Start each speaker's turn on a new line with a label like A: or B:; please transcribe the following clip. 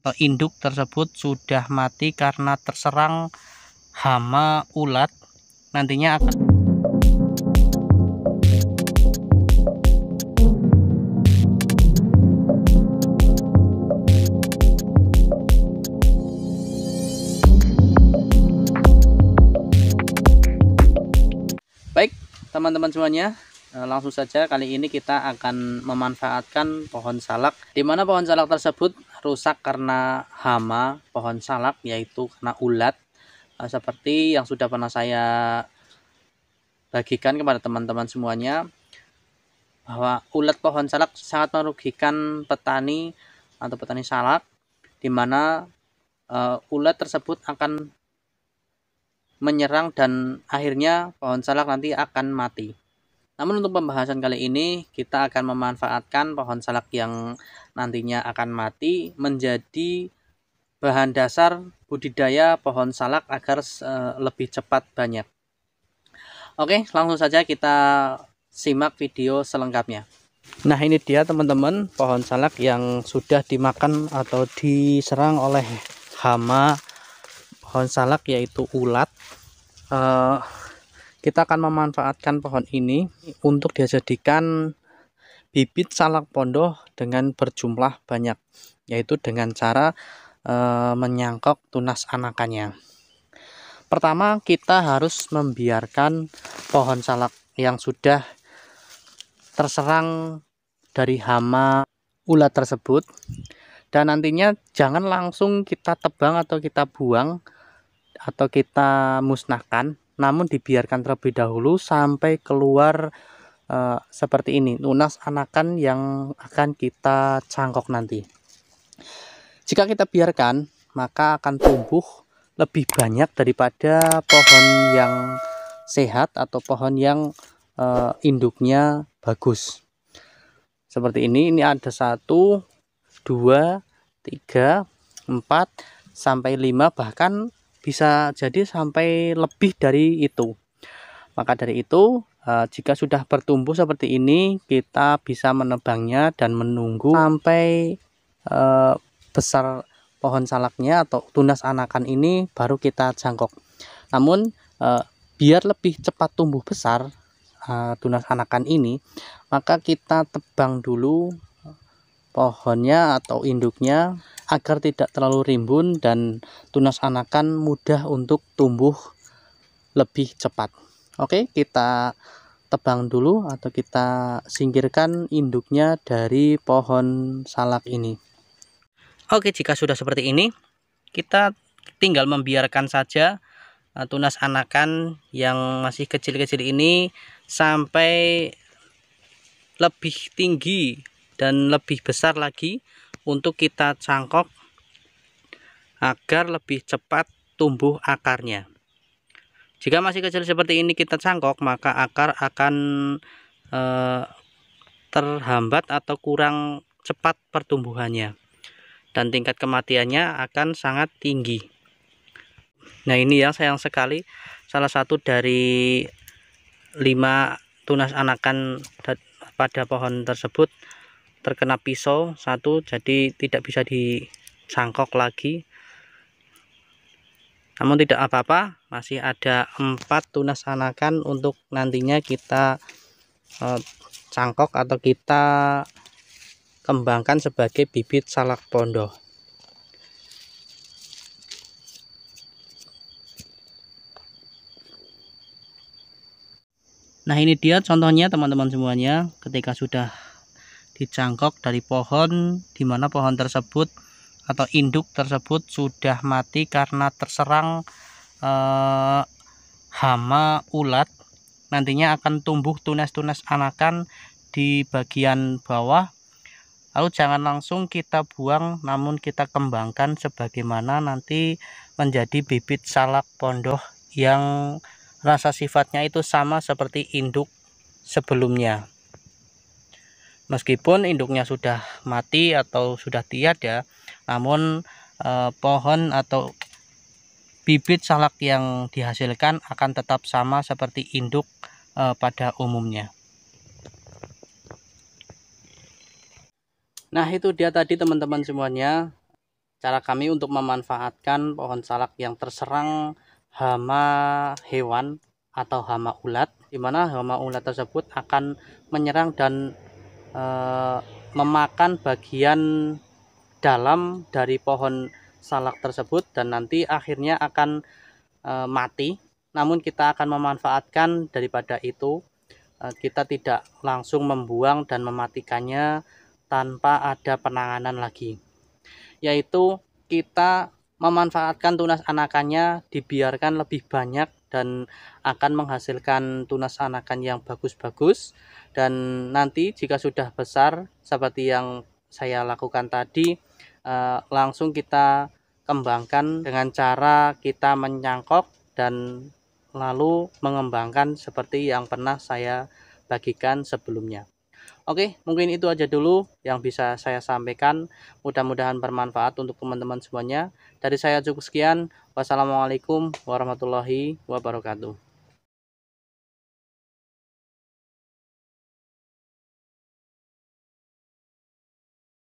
A: atau eh, induk tersebut sudah mati karena terserang hama ulat nantinya akan Baik, teman-teman semuanya, eh, langsung saja kali ini kita akan memanfaatkan pohon salak. Di mana pohon salak tersebut rusak karena hama pohon salak yaitu karena ulat eh, seperti yang sudah pernah saya bagikan kepada teman-teman semuanya bahwa ulat pohon salak sangat merugikan petani atau petani salak di mana uh, ulat tersebut akan menyerang dan akhirnya pohon salak nanti akan mati. Namun untuk pembahasan kali ini kita akan memanfaatkan pohon salak yang nantinya akan mati menjadi bahan dasar budidaya pohon salak agar uh, lebih cepat banyak. Oke, langsung saja kita simak video selengkapnya. Nah, ini dia teman-teman pohon salak yang sudah dimakan atau diserang oleh hama pohon salak yaitu ulat. Uh, kita akan memanfaatkan pohon ini untuk dijadikan bibit salak pondoh dengan berjumlah banyak, yaitu dengan cara e, menyangkok tunas anakannya. Pertama, kita harus membiarkan pohon salak yang sudah terserang dari hama ulat tersebut dan nantinya jangan langsung kita tebang atau kita buang atau kita musnahkan namun dibiarkan terlebih dahulu sampai keluar Eh, seperti ini tunas anakan yang akan kita cangkok nanti jika kita biarkan maka akan tumbuh lebih banyak daripada pohon yang sehat atau pohon yang uh, induknya bagus seperti ini ini ada satu dua tiga empat sampai lima bahkan bisa jadi sampai lebih dari itu maka dari itu, eh, jika sudah bertumbuh seperti ini, kita bisa menebangnya dan menunggu sampai eh, besar pohon salaknya atau tunas anakan ini baru kita jangkok. Namun, eh, biar lebih cepat tumbuh besar tunas anakan ini, maka kita tebang dulu pohonnya atau induknya agar tidak terlalu rimbun dan tunas anakan mudah untuk tumbuh lebih cepat. Oke, kita tebang dulu atau kita singkirkan induknya dari pohon salak ini. Oke, jika sudah seperti ini, kita tinggal membiarkan saja eh, tunas anakan yang masih kecil-kecil ini sampai lebih tinggi dan lebih besar lagi untuk kita cangkok agar lebih cepat tumbuh akarnya. Jika masih kecil seperti ini kita cangkok, maka akar akan e, terhambat atau kurang cepat pertumbuhannya. Dan tingkat kematiannya akan sangat tinggi. Nah ini yang sayang sekali salah satu dari lima tunas anakan pada pohon tersebut terkena pisau satu jadi tidak bisa dicangkok lagi namun tidak apa-apa masih ada empat tunas anakan untuk nantinya kita eh, cangkok atau kita kembangkan sebagai bibit salak pondo Nah ini dia contohnya teman-teman semuanya ketika sudah dicangkok dari pohon dimana pohon tersebut atau induk tersebut sudah mati karena terserang eh, hama ulat nantinya akan tumbuh tunas-tunas anakan di bagian bawah lalu jangan langsung kita buang namun kita kembangkan sebagaimana nanti menjadi bibit salak pondoh yang rasa sifatnya itu sama seperti induk sebelumnya meskipun induknya sudah mati atau sudah tiada namun eh, pohon atau bibit salak yang dihasilkan akan tetap sama seperti induk eh, pada umumnya nah itu dia tadi teman-teman semuanya cara kami untuk memanfaatkan pohon salak yang terserang hama hewan atau hama ulat di mana hama ulat tersebut akan menyerang dan e, memakan bagian dalam dari pohon salak tersebut dan nanti akhirnya akan e, mati. Namun kita akan memanfaatkan daripada itu e, kita tidak langsung membuang dan mematikannya tanpa ada penanganan lagi. Yaitu kita memanfaatkan tunas anakannya dibiarkan lebih banyak dan akan menghasilkan tunas anakan yang bagus-bagus dan nanti jika sudah besar seperti yang saya lakukan tadi uh, langsung kita kembangkan dengan cara kita menyangkok dan lalu mengembangkan seperti yang pernah saya bagikan sebelumnya. Oke, mungkin itu aja dulu yang bisa saya sampaikan. Mudah-mudahan bermanfaat untuk teman-teman semuanya. Dari saya cukup sekian. Wassalamualaikum warahmatullahi wabarakatuh.